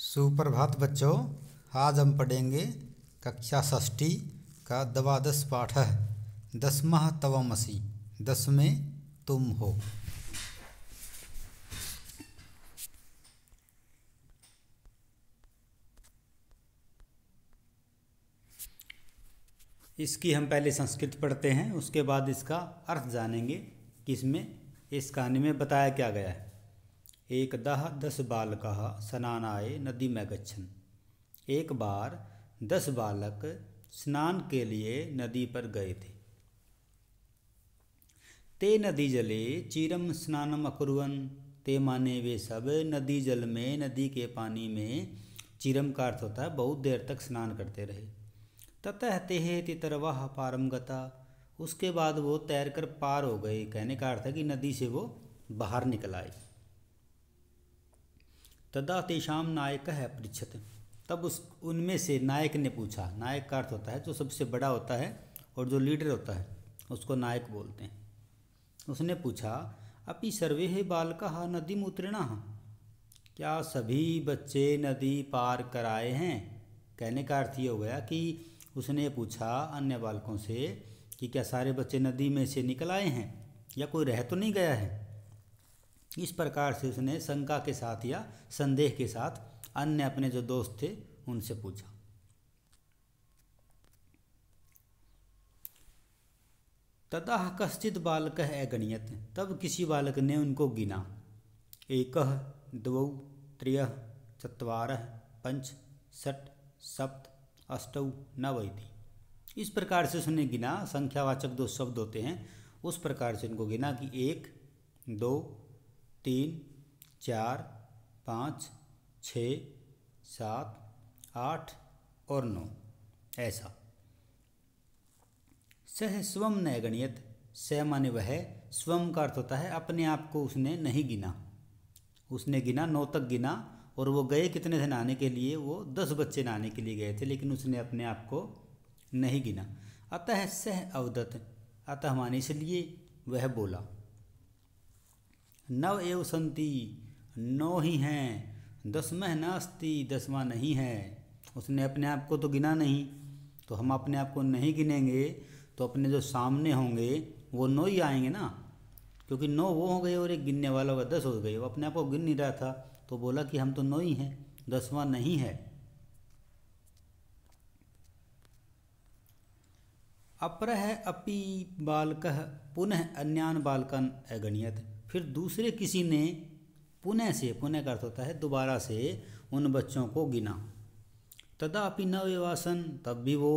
सुप्रभात बच्चों आज हम पढ़ेंगे कक्षा षष्ठी का द्वादश पाठ है दसमह तवमसी दसमें तुम हो इसकी हम पहले संस्कृत पढ़ते हैं उसके बाद इसका अर्थ जानेंगे कि इसमें इस कहानी में बताया क्या गया है एक दह दस स्नान स्नानाय नदी में गच्छन एक बार दस बालक स्नान के लिए नदी पर गए थे ते नदी जले चीरम स्नानम अकुर्वन ते माने वे सब नदी जल में नदी के पानी में चिरम का अर्थ होता है बहुत देर तक स्नान करते रहे ततः तेह तितरवाह पारंगता उसके बाद वो तैरकर पार हो गए कहने का अर्थ है कि नदी से वो बाहर निकल आए तदा तेषाम नायक है पृछत तब उस उनमें से नायक ने पूछा नायक का अर्थ होता है जो सबसे बड़ा होता है और जो लीडर होता है उसको नायक बोलते हैं उसने पूछा अपि सर्वे है हा नदी में उतरणा क्या सभी बच्चे नदी पार कर आए हैं कहने का अर्थ ये हो गया कि उसने पूछा अन्य बालकों से कि क्या सारे बच्चे नदी में से निकल आए हैं या कोई रह तो नहीं गया है इस प्रकार से उसने शंका के साथ या संदेह के साथ अन्य अपने जो दोस्त थे उनसे पूछा तथा कश्चित बालक अगणियत तब किसी बालक ने उनको गिना एक द्वौ त्रिय चतवार पंच षट सप्त अष्ट नव इस प्रकार से उसने गिना संख्यावाचक दो शब्द होते हैं उस प्रकार से उनको गिना कि एक दो तीन चार पाँच छः सात आठ और नौ ऐसा सह स्वम न गणियत सह माने वह स्वम का अर्थ होता है अपने आप को उसने नहीं गिना उसने गिना नौ तक गिना और वो गए कितने थे नहाने के लिए वो दस बच्चे नहाने के लिए गए थे लेकिन उसने अपने आप को नहीं गिना अतः सह अवदत अतः माने इसलिए वह बोला नव एव संति नौ ही हैं दसमह नास्ति दसवा नहीं है उसने अपने आप को तो गिना नहीं तो हम अपने आप को नहीं गिनेंगे तो अपने जो सामने होंगे वो नौ ही आएंगे ना क्योंकि नौ वो हो गए और एक गिनने वाला होगा दस हो गए वो अपने आप को गिन नहीं रहा था तो बोला कि हम तो नौ ही हैं दसवा नहीं है अपर अपि बालक पुनः अन्यान बालकन अगणियत फिर दूसरे किसी ने पुनः से पुनः का अर्थ होता है दोबारा से उन बच्चों को गिना तदापि न आसन तब भी वो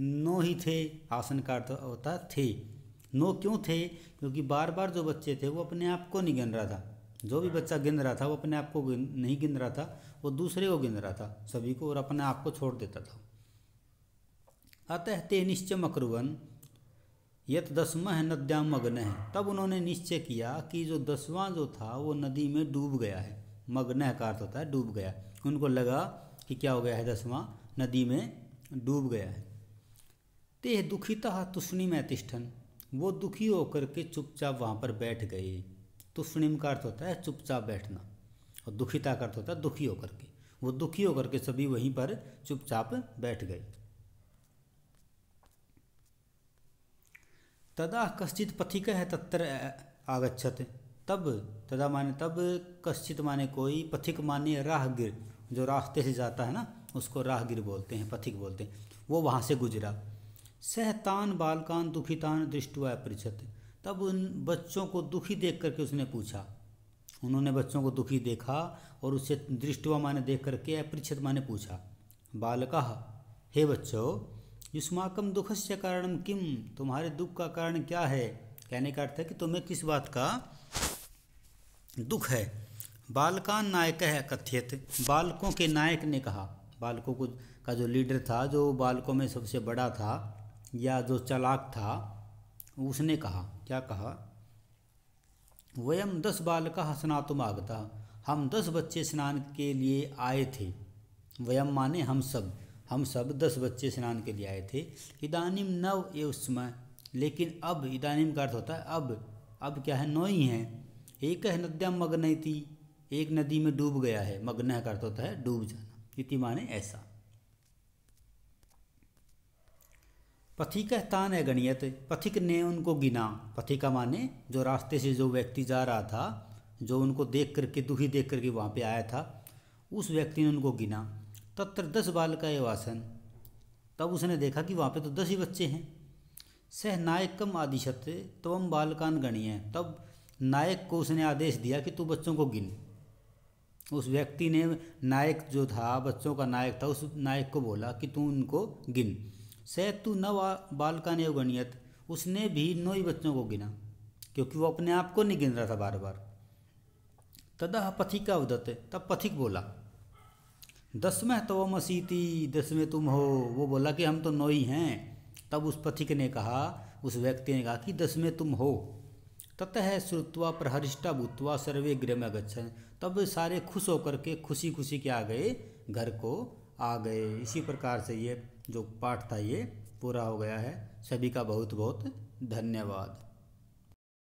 नो ही थे आसन का अर्थ होता थे नो क्यों थे क्योंकि बार बार जो बच्चे थे वो अपने आप को नहीं गिन रहा था जो भी बच्चा गिन रहा था वो अपने आप को नहीं गिन रहा था वो दूसरे को गिन रहा था सभी को और अपने आप को छोड़ देता था अतः ते निश्चय मकरुवन यत दसवा है नद्या मग्न है तब उन्होंने निश्चय किया कि जो दसवां जो था वो नदी में डूब गया है मग्न का अर्थ होता है डूब गया उनको लगा कि क्या हो गया है दसवां नदी में डूब गया है ते दुखिता तुष्णिम अतिष्ठन वो दुखी होकर के चुपचाप वहाँ पर बैठ गए तुष्णिम का अर्थ होता है चुपचाप बैठना और दुखिता का अर्थ होता है दुखी होकर के वो दुखी होकर के सभी वहीं पर चुपचाप बैठ गए तदा कश्चित पथिक है तत्र आगछत तब तदा माने तब कश्चित माने कोई पथिक माने राहगिर जो रास्ते से जाता है ना उसको राहगिर बोलते हैं पथिक बोलते हैं वो वहाँ से गुजरा सहतान बालकान दुखितान दृष्टुआ पृछत तब उन बच्चों को दुखी देख करके उसने पूछा उन्होंने बच्चों को दुखी देखा और उससे दृष्टुआ माने देख करके अपरिछत माने पूछा बालका हे बच्चों युष्माकम दुखस्य कारणम किम तुम्हारे दुख का कारण क्या है कहने का अर्थ है कि तुम्हें किस बात का दुख है बालकान नायक है कथित बालकों के नायक ने कहा बालकों को का जो लीडर था जो बालकों में सबसे बड़ा था या जो चलाक था उसने कहा क्या कहा वयम दस बालक स्नातुम आगता हम दस बच्चे स्नान के लिए आए थे वयम माने हम सब हम सब दस बच्चे स्नान के लिए आए थे इदानिम नव ये उस समय लेकिन अब इदानिम का अर्थ होता है अब अब क्या है नौ ही हैं एक है नद्या मग्न थी एक नदी में डूब गया है मग्न का अर्थ होता है डूब जाना इति माने ऐसा पथिक तान है गणियत पथिक ने उनको गिना पथिका माने जो रास्ते से जो व्यक्ति जा रहा था जो उनको देख करके दुखी देख करके वहाँ पे आया था उस व्यक्ति ने उनको गिना तत्र दस बाल का आसन तब उसने देखा कि वहाँ पे तो दस ही बच्चे हैं सह नायक कम आदिशत तवम बालकान गणीय तब नायक को उसने आदेश दिया कि तू बच्चों को गिन उस व्यक्ति ने नायक जो था बच्चों का नायक था उस नायक को बोला कि तू उनको गिन सह तू न बालकान एव गणियत उसने भी नौ ही बच्चों को गिना क्योंकि वो अपने आप को नहीं गिन रहा था बार बार तदा पथिक का अवदत तब पथिक बोला दसमह तो मसीती दसवें तुम हो वो बोला कि हम तो नौ ही हैं तब उस पथिक ने कहा उस व्यक्ति ने कहा कि दसवें तुम हो ततः श्रुत्वा प्रहरिष्टा भूतवा सर्वे गृह में गच्छन तब सारे खुश होकर के खुशी खुशी के आ गए घर को आ गए इसी प्रकार से ये जो पाठ था ये पूरा हो गया है सभी का बहुत बहुत धन्यवाद